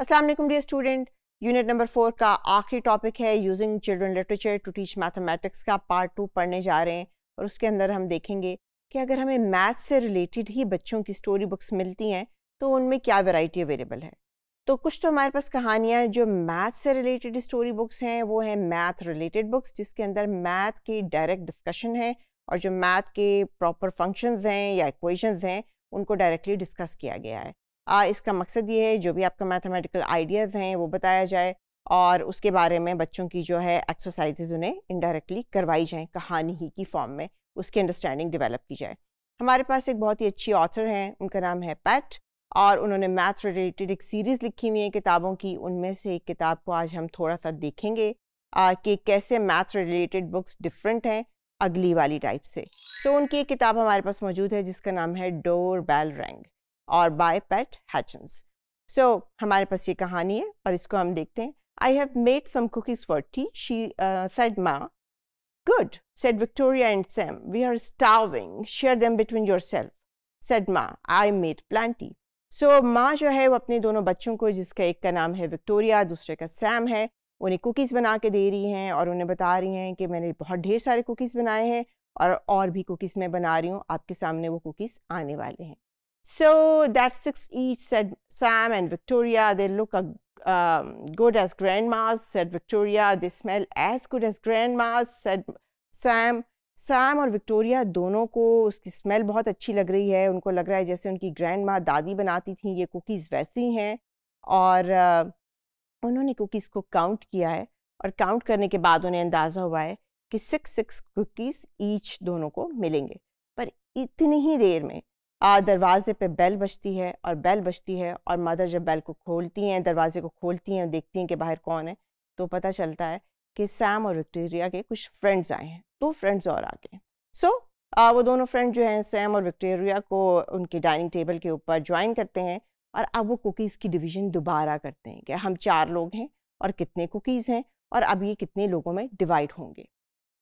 अस्सलाम वालेकुम dear student unit number four का आखिरी टॉपिक है using children literature to teach mathematics का पार्ट टू पढ़ने जा रहे हैं और उसके अंदर हम देखेंगे कि अगर हमें मैथ से रिलेटेड ही बच्चों की स्टोरी बुक्स मिलती हैं तो उनमें क्या वैरायटी अवेलेबल है तो कुछ तो हमारे पास कहानियाँ जो मैथ से रिलेटेड स्टोरी बुक्स हैं वो हैं मैथ रिलेटेड बुक्स जिसके अंदर मैथ की डायरेक्ट डिस्कशन है और जो मैथ के प्रॉपर फंक्शंस हैं या इक्वेशंस हैं उनको डायरेक्टली डिस्कस किया गया है आ, इसका मकसद ये है जो भी आपका मैथमेटिकल आइडियाज़ हैं वो बताया जाए और उसके बारे में बच्चों की जो है एक्सरसाइजेज उन्हें इनडायरेक्टली करवाई जाएँ कहानी ही की फॉर्म में उसकी अंडरस्टैंडिंग डिवेलप की जाए हमारे पास एक बहुत ही अच्छी ऑथर हैं उनका नाम है पैट और उन्होंने मैथ्स रिलेटेड एक सीरीज़ लिखी हुई है किताबों की उनमें से एक किताब को आज हम थोड़ा सा देखेंगे कि कैसे मैथ्स रिलेटेड बुक्स डिफरेंट हैं अगली वाली टाइप से तो उनकी एक किताब हमारे पास मौजूद है जिसका नाम है डोर बैल रैंग और बाय पैट हैचन्स सो हमारे पास ये कहानी है और इसको हम देखते हैं I have made some cookies for tea she said Ma good said Victoria and Sam we are starving share them between yourself said Ma I made tea सो माँ जो है वो अपने दोनों बच्चों को जिसका एक का नाम है विक्टोरिया दूसरे का सैम है उन्हें कुकीज़ बना के दे रही हैं और उन्हें बता रही हैं कि मैंने बहुत ढेर सारे कुकीज़ बनाए हैं और और भी कुकीज़ मैं बना रही हूँ आपके सामने वो कुकीज़ आने वाले हैं So that six each, said Sam and Victoria. They look a, um, good as grandmas, said Victoria. They smell as good as grandmas, said Sam. Sam और विक्टोरिया दोनों को उसकी स्मेल बहुत अच्छी लग रही है उनको लग रहा है जैसे उनकी ग्रैंड माँ दादी बनाती थी ये कुकीज़ वैसी हैं और उन्होंने कुकीज़ को काउंट किया है और काउंट करने के बाद उन्हें अंदाज़ा हुआ है कि सिक्स सिक्स कुकीज़ ईच दोनों को मिलेंगे पर इतनी ही देर में दरवाजे पे बेल बजती है और बेल बजती है और मदर जब बेल को खोलती हैं दरवाजे को खोलती हैं और देखती हैं कि बाहर कौन है तो पता चलता है कि सैम और विक्टोरिया के कुछ फ्रेंड्स आए हैं दो फ्रेंड्स और आ गए सो so, वो दोनों फ्रेंड जो हैं सैम और विक्टोरिया को उनके डाइनिंग टेबल के ऊपर ज्वाइन करते हैं और अब वो कुकीज़ की डिवीज़न दोबारा करते हैं कि हम चार लोग हैं और कितने कुकीज़ हैं और अब ये कितने लोगों में डिवाइड होंगे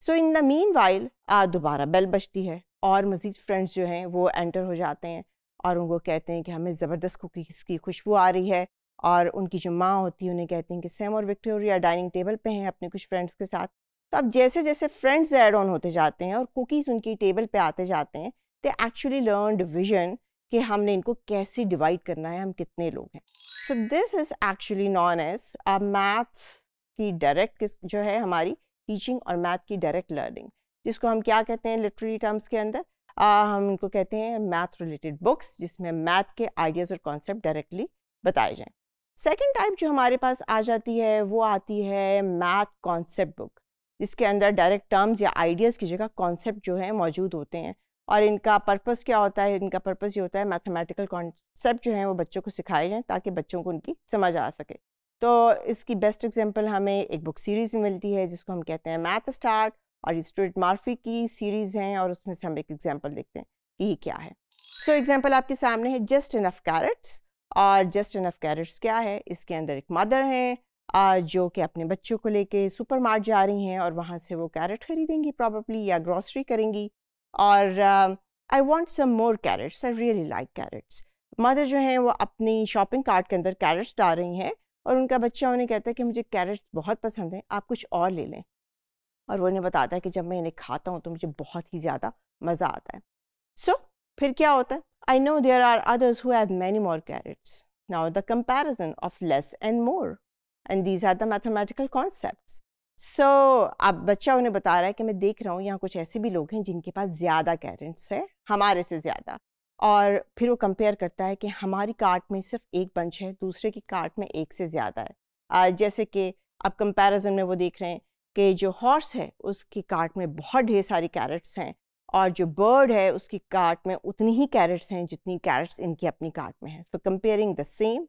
so in the meanwhile दोबारा बेल बजती है और मज़ीद फ्रेंड्स जो हैं वो एंटर हो जाते हैं और उनको कहते हैं कि हमें ज़बरदस्त कुकीज़ की खुशबू आ रही है और उनकी जो माँ होती है उन्हें कहती हैं कि सैम और विक्टोरिया डाइनिंग टेबल पे हैं अपने कुछ फ्रेंड्स के साथ तो अब जैसे जैसे फ्रेंड्स एड ऑन होते जाते हैं और कुकीज़ उनकी टेबल पे आते जाते हैं दे एक्चुअली लर्न विजन कि हमने इनको कैसे डिवाइड करना है हम कितने लोग हैं so this is actually known as maths की डायरेक्ट जो है हमारी टीचिंग और मैथ की डायरेक्ट लर्निंग जिसको हम क्या कहते हैं लिटरेरी टर्म्स के अंदर आ, हम इनको कहते हैं मैथ रिलेटेड बुक्स जिसमें मैथ के आइडियाज़ और कॉन्सेप्ट डायरेक्टली बताए जाएँ सेकेंड टाइप जो हमारे पास आ जाती है वो आती है मैथ कॉन्सेप्ट बुक जिसके अंदर डायरेक्ट टर्म्स या आइडियाज़ की जगह कॉन्सेप्ट जो है मौजूद होते हैं और इनका पर्पस क्या होता है इनका पर्पस ये होता है मैथमेटिकल कॉन्सेप्ट जो है वो बच्चों को सिखाए जाएँ ताकि बच्चों को उनकी समझ आ सके तो इसकी बेस्ट एग्जांपल हमें एक बुक सीरीज़ में मिलती है जिसको हम कहते हैं मैथ स्टार्ट और ये मार्फी की सीरीज़ हैं और उसमें से हम एक एग्जाम्पल देखते हैं कि ये क्या है सो so, एग्जाम्पल आपके सामने है जस्ट इनफ कैरेट्स और जस्ट इनफ कैरेट्स क्या है इसके अंदर एक मदर हैं जो कि अपने बच्चों को लेके सुपर मार्ट जा रही हैं और वहाँ से वो कैरेट खरीदेंगी प्रॉबली या ग्रॉसरी करेंगी और I want some more carrots I really like carrots mother जो हैं वो अपनी शॉपिंग कार्ट के अंदर कैरेट्स डाल रही हैं और उनका बच्चा उन्हें कहता है कि मुझे कैरेट्स बहुत पसंद हैं आप कुछ और ले लें और वो इन्हें बताता है कि जब मैं इन्हें खाता हूँ तो मुझे बहुत ही ज़्यादा मज़ा आता है सो so, फिर क्या होता है I know there are others who have many more carrots now the comparison of less and more and these are the mathematical concept so अब बच्चा उन्हें बता रहा है कि मैं देख रहा हूँ यहाँ कुछ ऐसे भी लोग हैं जिनके पास ज़्यादा कैरेट्स है हमारे से ज़्यादा और फिर वो कंपेयर करता है कि हमारी कार्ट में सिर्फ एक बंच है दूसरे की कार्ट में एक से ज़्यादा है जैसे कि अब कंपेरिजन में वो देख रहे हैं कि जो हॉर्स है उसकी कार्ट में बहुत ढेर सारी कैरेट्स हैं और जो बर्ड है उसकी कार्ट में उतनी ही कैरेट्स हैं जितनी कैरेट्स इनकी अपनी कार्ट में हैं so comparing the same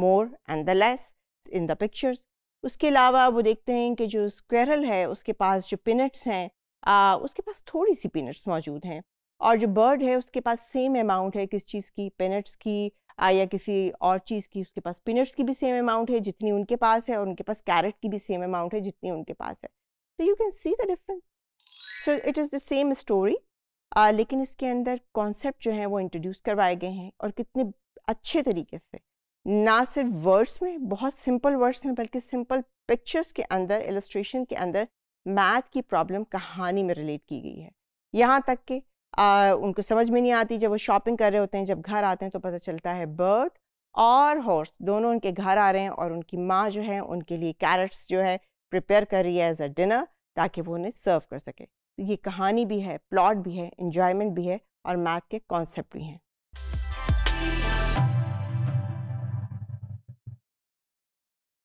more and the less in the pictures उसके अलावा वो देखते हैं कि जो स्क्वेरल है उसके पास जो पिनट्स हैं आ, उसके पास थोड़ी सी पिनट्स मौजूद हैं और जो बर्ड है उसके पास सेम अमाउंट है किस चीज़ की पिनट्स की या किसी और चीज़ की उसके पास स्पिनर्स की भी सेम अमाउंट है जितनी उनके पास है और उनके पास कैरेट की भी सेम अमाउंट है जितनी उनके पास है तो you can see the difference so it is the same story लेकिन इसके अंदर कॉन्सेप्ट जो है वो इंट्रोड्यूस करवाए गए हैं और कितने अच्छे तरीके से ना सिर्फ वर्ड्स में बहुत सिंपल वर्ड्स में बल्कि सिंपल पिक्चर्स के अंदर एलस्ट्रेशन के अंदर मैथ की प्रॉब्लम कहानी में रिलेट की गई है यहाँ तक कि आ, उनको समझ में नहीं आती जब वो शॉपिंग कर रहे होते हैं जब घर आते हैं तो पता चलता है बर्ड और हॉर्स दोनों उनके घर आ रहे हैं और उनकी माँ जो है उनके लिए कैरेट्स जो है प्रिपेयर कर रही है एज अ डिनर ताकि वो उन्हें सर्व कर सके तो ये कहानी भी है प्लॉट भी है इंजॉयमेंट भी है और मैथ के कॉन्सेप्ट भी हैं